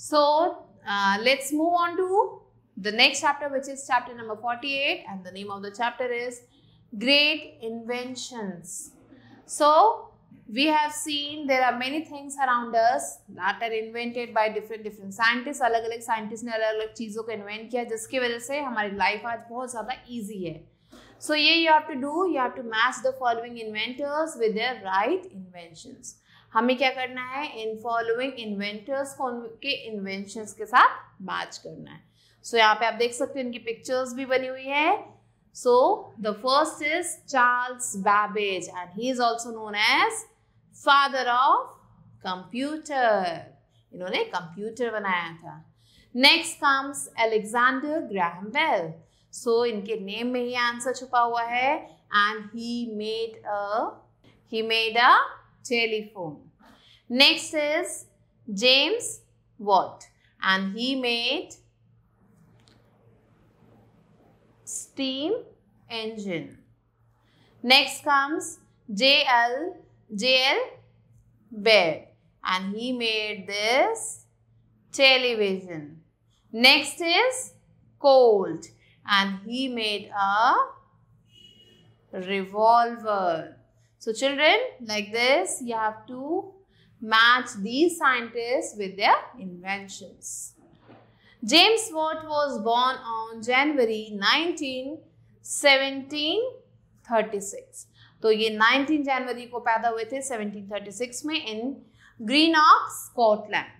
So uh, let's move on to the next chapter, which is chapter number 48, and the name of the chapter is Great Inventions. So we have seen there are many things around us that are invented by different different scientists अलग अलग scientists ने अलग अलग चीज़ों को invent किया जिसकी वजह से हमारी life आज बहुत ज़्यादा easy है So here you have to do, you have to match the following inventors with their right inventions. हमें क्या करना है इन फॉलोइंग इन्वेंटर्स को उनके इन्वेंशन के साथ मैच करना है सो so, यहाँ पे आप देख सकते हो इनकी पिक्चर्स भी बनी हुई है so the first is Charles Babbage and he is also known as father of computer इन्होंने कंप्यूटर बनाया था next comes Alexander Graham Bell so इनके नेम में ही आंसर छुपा हुआ है and he made a he made a telephone. Next is James Watt and he made steam engine. Next comes J.L. J.L. Baird and he made this television. Next is Colt and he made a revolver. So children, like this, you have to match these scientists with their inventions. James Watt was born on January 19, 1736. तो ये 19 जनवरी को पैदा हुए थे 1736 में इन Greenock, Scotland.